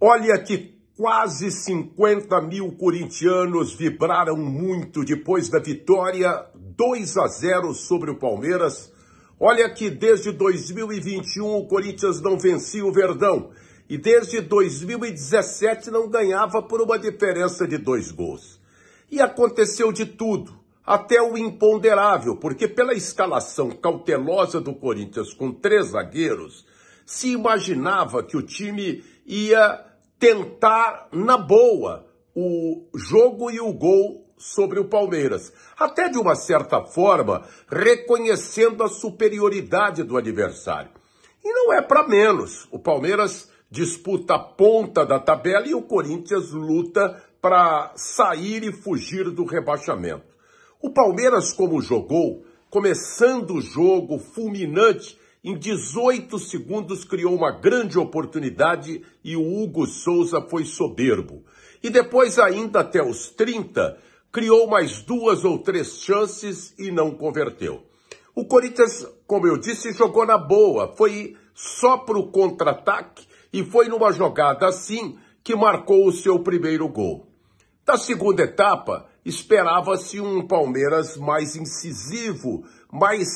Olha que quase 50 mil corintianos vibraram muito depois da vitória 2 a 0 sobre o Palmeiras. Olha que desde 2021 o Corinthians não vencia o Verdão e desde 2017 não ganhava por uma diferença de dois gols. E aconteceu de tudo, até o imponderável, porque pela escalação cautelosa do Corinthians com três zagueiros, se imaginava que o time ia tentar na boa o jogo e o gol sobre o Palmeiras. Até de uma certa forma, reconhecendo a superioridade do adversário. E não é para menos. O Palmeiras disputa a ponta da tabela e o Corinthians luta para sair e fugir do rebaixamento. O Palmeiras, como jogou, começando o jogo fulminante, em 18 segundos criou uma grande oportunidade e o Hugo Souza foi soberbo. E depois, ainda até os 30, criou mais duas ou três chances e não converteu. O Corinthians, como eu disse, jogou na boa, foi só para o contra-ataque e foi numa jogada assim que marcou o seu primeiro gol. Da segunda etapa, Esperava-se um Palmeiras mais incisivo, mais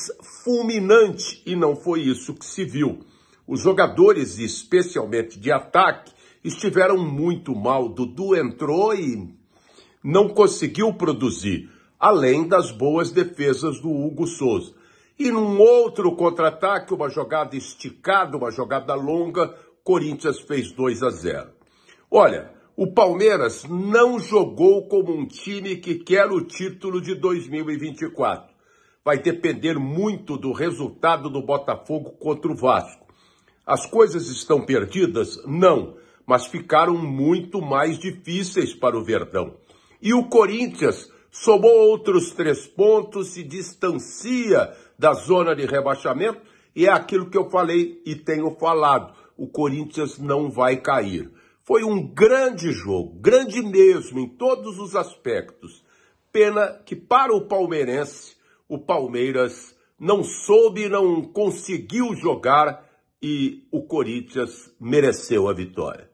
fulminante, e não foi isso que se viu. Os jogadores, especialmente de ataque, estiveram muito mal. Dudu entrou e não conseguiu produzir, além das boas defesas do Hugo Souza. E num outro contra-ataque, uma jogada esticada, uma jogada longa, Corinthians fez 2 a 0. Olha, o Palmeiras não jogou como um time que quer o título de 2024. Vai depender muito do resultado do Botafogo contra o Vasco. As coisas estão perdidas? Não, mas ficaram muito mais difíceis para o Verdão. E o Corinthians somou outros três pontos, se distancia da zona de rebaixamento e é aquilo que eu falei e tenho falado: o Corinthians não vai cair. Foi um grande jogo, grande mesmo em todos os aspectos. Pena que para o palmeirense, o Palmeiras não soube, não conseguiu jogar e o Corinthians mereceu a vitória.